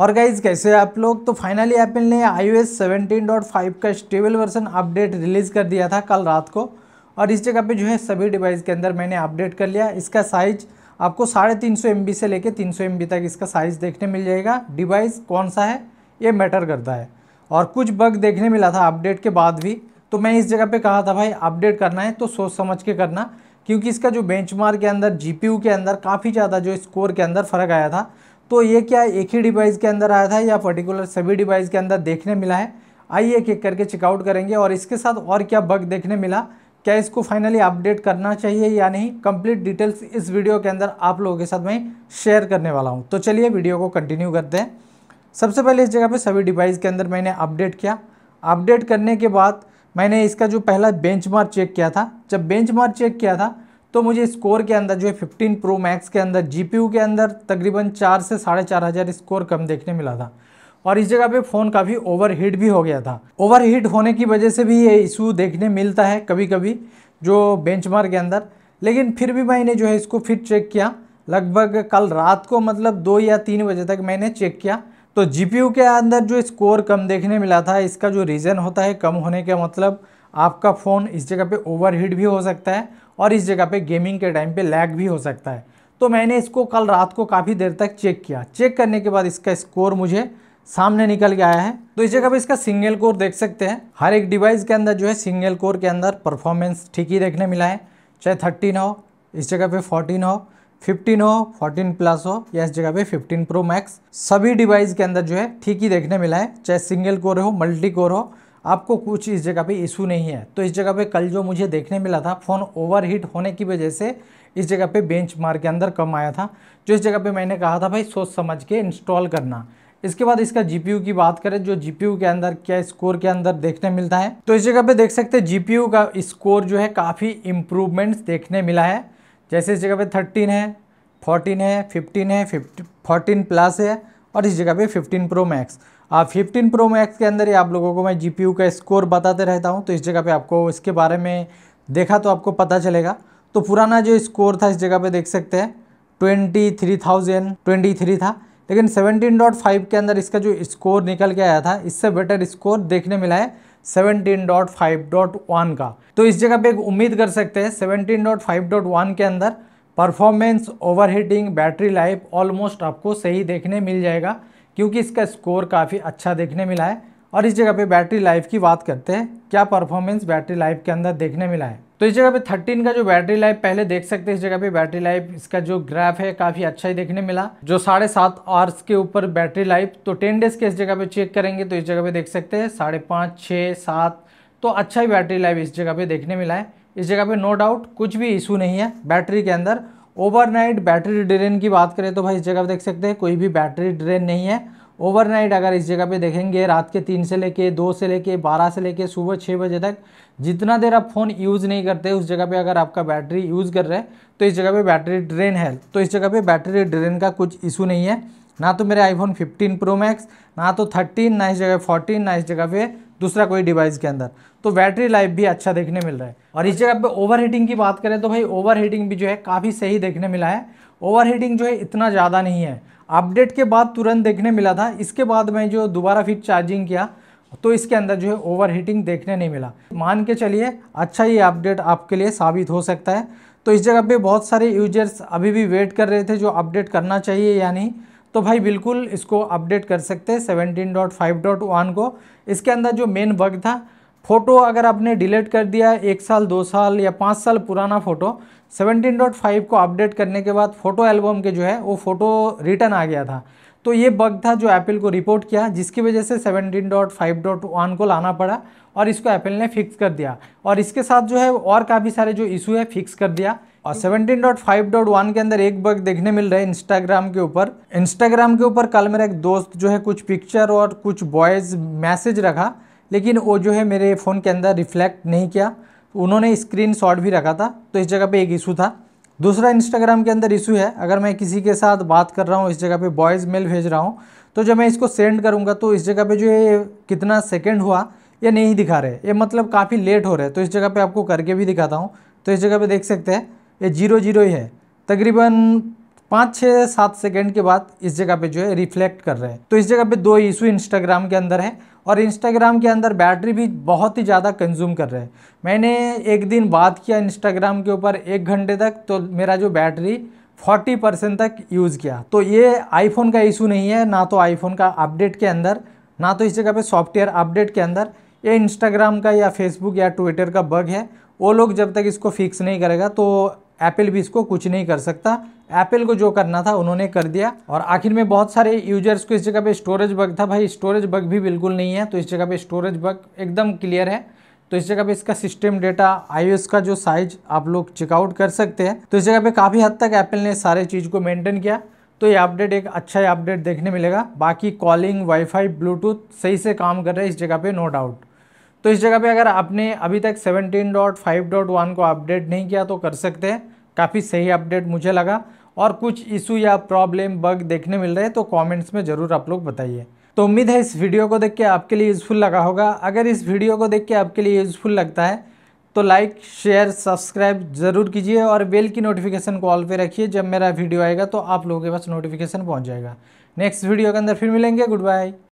और गाइज कैसे आप लोग तो फाइनली एप्पल ने आई ओ एस का स्टेबल वर्जन अपडेट रिलीज़ कर दिया था कल रात को और इस जगह पे जो है सभी डिवाइस के अंदर मैंने अपडेट कर लिया इसका साइज आपको साढ़े तीन सौ एम बी से लेके तीन सौ एम बी तक इसका साइज़ देखने मिल जाएगा डिवाइस कौन सा है ये मैटर करता है और कुछ बग देखने मिला था अपडेट के बाद भी तो मैं इस जगह पे कहा था भाई अपडेट करना है तो सोच समझ के करना क्योंकि इसका जो बेंचमार्क के अंदर जीपीयू के अंदर काफ़ी ज़्यादा जो स्कोर के अंदर फ़र्क आया था तो ये क्या एक ही डिवाइस के अंदर आया था या पर्टिकुलर सभी डिवाइस के अंदर देखने मिला है आइए एक एक करके चेकआउट करेंगे और इसके साथ और क्या बग देखने मिला क्या इसको फाइनली अपडेट करना चाहिए या नहीं कंप्लीट डिटेल्स इस वीडियो के अंदर आप लोगों के साथ मैं शेयर करने वाला हूँ तो चलिए वीडियो को कंटिन्यू करते हैं सबसे पहले इस जगह पर सभी डिवाइस के अंदर मैंने अपडेट किया अपडेट करने के बाद मैंने इसका जो पहला बेंचमार्क चेक किया था जब बेंचमार्क चेक किया था तो मुझे स्कोर के अंदर जो है फिफ्टीन प्रो मैक्स के अंदर जी के अंदर तकरीबन चार से साढ़े चार हज़ार स्कोर कम देखने मिला था और इस जगह पे फ़ोन काफ़ी ओवरहीट भी हो गया था ओवरहीट होने की वजह से भी ये इशू देखने मिलता है कभी कभी जो बेंचमार्क के अंदर लेकिन फिर भी मैंने जो है इसको फिर चेक किया लगभग कल रात को मतलब दो या तीन बजे तक मैंने चेक किया तो जी के अंदर जो स्कोर कम देखने मिला था इसका जो रीज़न होता है कम होने का मतलब आपका फ़ोन इस जगह पे ओवरहीट भी हो सकता है और इस जगह पे गेमिंग के टाइम पे लैग भी हो सकता है तो मैंने इसको कल रात को काफ़ी देर तक चेक किया चेक करने के बाद इसका स्कोर मुझे सामने निकल के आया है तो इस जगह पे इसका सिंगल कोर देख सकते हैं हर एक डिवाइस के अंदर जो है सिंगल कोर के अंदर परफॉर्मेंस ठीक ही देखने मिला है चाहे थर्टीन हो इस जगह पे फोर्टीन हो फिफ्टीन हो फोर्टीन प्लस हो या इस जगह पे फिफ्टीन प्रो मैक्स सभी डिवाइस के अंदर जो है ठीक ही देखने मिला है चाहे सिंगल कोर हो मल्टी कोर हो आपको कुछ इस जगह पे इशू नहीं है तो इस जगह पे कल जो मुझे देखने मिला था फ़ोन ओवरहीट होने की वजह से इस जगह पे बेंच मार्क के अंदर कम आया था जो इस जगह पे मैंने कहा था भाई सोच समझ के इंस्टॉल करना इसके बाद इसका जी की बात करें जो जी के अंदर क्या स्कोर के अंदर देखने मिलता है तो इस जगह पर देख सकते हैं जीपीयू का स्कोर जो है काफ़ी इम्प्रूवमेंट्स देखने मिला है जैसे इस जगह पर थर्टीन है फोर्टीन है फिफ्टीन है फिफ्टी फोर्टीन प्लस है और इस जगह पे 15 प्रो मैक्स आप 15 प्रो मैक्स के अंदर ही आप लोगों को मैं जी का स्कोर बताते रहता हूँ तो इस जगह पे आपको इसके बारे में देखा तो आपको पता चलेगा तो पुराना जो स्कोर था इस जगह पे देख सकते हैं twenty three thousand twenty three था लेकिन सेवनटीन डॉट फाइव के अंदर इसका जो स्कोर निकल के आया था इससे बेटर स्कोर देखने मिला है seventeen dot five dot one का तो इस जगह पे एक उम्मीद कर सकते हैं seventeen dot five dot one के अंदर performance overheating battery life almost आपको सही देखने मिल जाएगा क्योंकि इसका स्कोर काफ़ी अच्छा देखने मिला है और इस जगह पे बैटरी लाइफ की बात करते हैं क्या परफॉर्मेंस बैटरी लाइफ के अंदर देखने मिला है तो इस जगह पे 13 का जो बैटरी लाइफ पहले देख सकते हैं इस जगह पे बैटरी लाइफ इसका जो ग्राफ है काफ़ी अच्छा ही देखने मिला जो साढ़े सात आवर्स के ऊपर बैटरी लाइफ तो 10 डेज के इस जगह पे चेक करेंगे तो इस जगह पे देख सकते हैं साढ़े पाँच छः सात तो अच्छा ही बैटरी लाइफ इस जगह पे देखने मिला है इस जगह पे नो डाउट कुछ भी इशू नहीं है बैटरी के अंदर ओवरनाइट बैटरी ड्रेन की बात करें तो भाई इस जगह पे देख सकते हैं कोई भी बैटरी ड्रेन नहीं है ओवरनाइट अगर इस जगह पे देखेंगे रात के तीन से लेके दो से लेके बारह से लेके सुबह छः बजे तक जितना देर आप फ़ोन यूज़ नहीं करते उस जगह पे अगर आपका बैटरी यूज़ कर रहे हैं तो इस जगह पे बैटरी ड्रेन है तो इस जगह पे बैटरी ड्रेन का कुछ इशू नहीं है ना तो मेरे आईफोन 15 प्रो मैक्स ना तो 13 ना इस जगह 14 ना इस जगह पे दूसरा कोई डिवाइस के अंदर तो बैटरी लाइफ भी अच्छा देखने मिल रहा है और इस जगह पे ओवर की बात करें तो भाई ओवर भी जो है काफ़ी सही देखने मिला है ओवर जो है इतना ज़्यादा नहीं है अपडेट के बाद तुरंत देखने मिला था इसके बाद मैं जो दोबारा फिर चार्जिंग किया तो इसके अंदर जो है ओवरहीटिंग देखने नहीं मिला मान के चलिए अच्छा ये अपडेट आपके लिए साबित हो सकता है तो इस जगह पे बहुत सारे यूजर्स अभी भी वेट कर रहे थे जो अपडेट करना चाहिए या नहीं तो भाई बिल्कुल इसको अपडेट कर सकते हैं seventeen dot five dot one को इसके अंदर जो मेन वर्क था फ़ोटो अगर आपने डिलीट कर दिया एक साल दो साल या पाँच साल पुराना फ़ोटो सेवनटीन डॉट फाइव को अपडेट करने के बाद फ़ोटो एल्बम के जो है वो फ़ोटो रिटर्न आ गया था तो ये बग था जो एप्पल को रिपोर्ट किया जिसकी वजह से 17.5.1 को लाना पड़ा और इसको एप्पल ने फिक्स कर दिया और इसके साथ जो है और काफ़ी सारे जो इशू है फिक्स कर दिया और 17.5.1 के अंदर एक बग देखने मिल रहा है इंस्टाग्राम के ऊपर इंस्टाग्राम के ऊपर कल मेरा एक दोस्त जो है कुछ पिक्चर और कुछ बॉयज़ मैसेज रखा लेकिन वो जो है मेरे फ़ोन के अंदर रिफ्लेक्ट नहीं किया उन्होंने स्क्रीन शॉट भी रखा था तो इस जगह पे एक इशू था दूसरा इंस्टाग्राम के अंदर इशू है अगर मैं किसी के साथ बात कर रहा हूँ इस जगह पे बॉयज़ मेल भेज रहा हूँ तो जब मैं इसको सेंड करूँगा तो इस जगह पे जो है कितना सेकेंड हुआ ये नहीं दिखा रहे ये मतलब काफ़ी लेट हो रहे तो इस जगह पर आपको करके भी दिखाता हूँ तो इस जगह पर देख सकते हैं ये जीरो जीरो ही है तकरीबन पाँच छः सात सेकेंड के बाद इस जगह पे जो है रिफ्लेक्ट कर रहे हैं तो इस जगह पे दो इशू इंस्टाग्राम के अंदर है और इंस्टाग्राम के अंदर बैटरी भी बहुत ही ज़्यादा कंज्यूम कर रहे हैं मैंने एक दिन बात किया इंस्टाग्राम के ऊपर एक घंटे तक तो मेरा जो बैटरी 40 परसेंट तक यूज़ किया तो ये आईफोन का इशू नहीं है ना तो आईफोन का अपडेट के अंदर ना तो इस जगह पे सॉफ्टवेयर अपडेट के अंदर ये इंस्टाग्राम का या फेसबुक या ट्विटर का बग है वो लोग जब तक इसको फिक्स नहीं करेगा तो एप्पल भी इसको कुछ नहीं कर सकता एप्पल को जो करना था उन्होंने कर दिया और आखिर में बहुत सारे यूजर्स को इस जगह पे स्टोरेज बग था भाई स्टोरेज बग भी बिल्कुल नहीं है तो इस जगह पे स्टोरेज बग एकदम क्लियर है तो इस जगह पे इसका सिस्टम डेटा आईओएस का जो साइज आप लोग चेकआउट कर सकते हैं तो इस जगह पे काफ़ी हद तक एप्पल ने सारे चीज़ को मेंटेन किया तो ये अपडेट एक अच्छा अपडेट देखने मिलेगा बाकी कॉलिंग वाईफाई ब्लूटूथ सही से काम कर रहा है इस जगह पे नो डाउट तो इस जगह पे अगर आपने अभी तक 17.5.1 को अपडेट नहीं किया तो कर सकते हैं काफ़ी सही अपडेट मुझे लगा और कुछ इशू या प्रॉब्लम बग देखने मिल रहे तो कमेंट्स में ज़रूर आप लोग बताइए तो उम्मीद है इस वीडियो को देख के आपके लिए यूज़फुल लगा होगा अगर इस वीडियो को देख के आपके लिए यूज़फुल लगता है तो लाइक शेयर सब्सक्राइब ज़रूर कीजिए और बेल की नोटिफिकेशन को ऑल पे रखिए जब मेरा वीडियो आएगा तो आप लोगों के पास नोटिफिकेशन पहुँच जाएगा नेक्स्ट वीडियो के अंदर फिर मिलेंगे गुड बाय